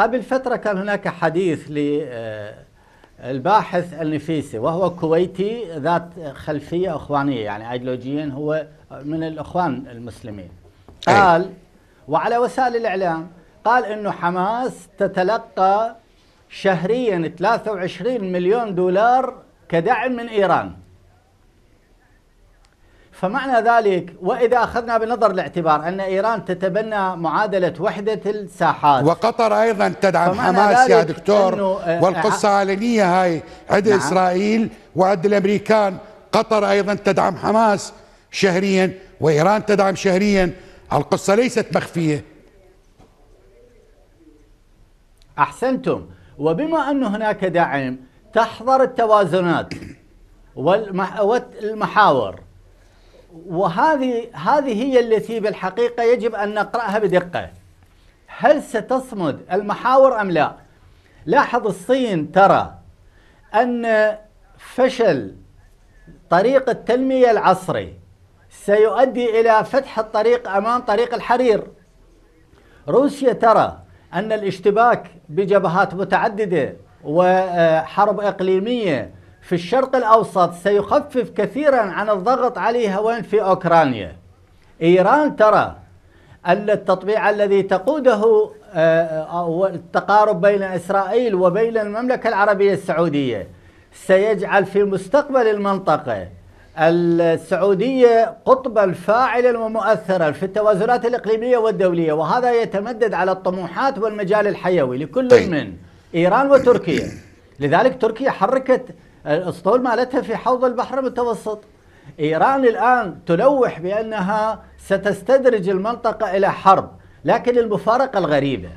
قبل فترة كان هناك حديث للباحث آه، النفيسي وهو كويتي ذات خلفية إخوانية يعني أيديولوجيا هو من الإخوان المسلمين قال وعلى وسائل الإعلام قال أنه حماس تتلقى شهريا 23 مليون دولار كدعم من إيران فمعنى ذلك وإذا أخذنا بنظر الاعتبار أن إيران تتبنى معادلة وحدة الساحات وقطر أيضا تدعم حماس يا دكتور آه، آه، والقصة آه، علنية هاي عند نعم. إسرائيل وعند الأمريكان قطر أيضا تدعم حماس شهريا وإيران تدعم شهريا القصة ليست مخفية أحسنتم وبما أن هناك دعم تحضر التوازنات والمحاور وهذه هذه هي التي بالحقيقة يجب أن نقرأها بدقة هل ستصمد المحاور أم لا لاحظ الصين ترى أن فشل طريق التنمية العصري سيؤدي إلى فتح الطريق أمام طريق الحرير روسيا ترى أن الاشتباك بجبهات متعددة وحرب إقليمية في الشرق الأوسط سيخفف كثيرا عن الضغط عليها وين في أوكرانيا إيران ترى التطبيع الذي تقوده آه، آه، التقارب بين إسرائيل وبين المملكة العربية السعودية سيجعل في مستقبل المنطقة السعودية قطبا فاعلا ومؤثرا في التوازنات الإقليمية والدولية وهذا يتمدد على الطموحات والمجال الحيوي لكل طيب. من إيران وتركيا لذلك تركيا حركت الاسطول مالتها في حوض البحر المتوسط إيران الآن تلوح بأنها ستستدرج المنطقة إلى حرب لكن المفارقة الغريبة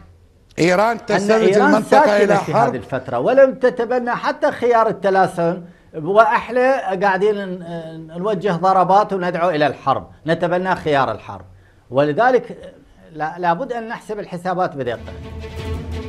إيران تستدرج إيران المنطقة إلى في هذه الفترة ولم تتبنى حتى خيار التلاسن وإحنا قاعدين نوجه ضربات وندعو إلى الحرب نتبنى خيار الحرب ولذلك لابد أن نحسب الحسابات بدقة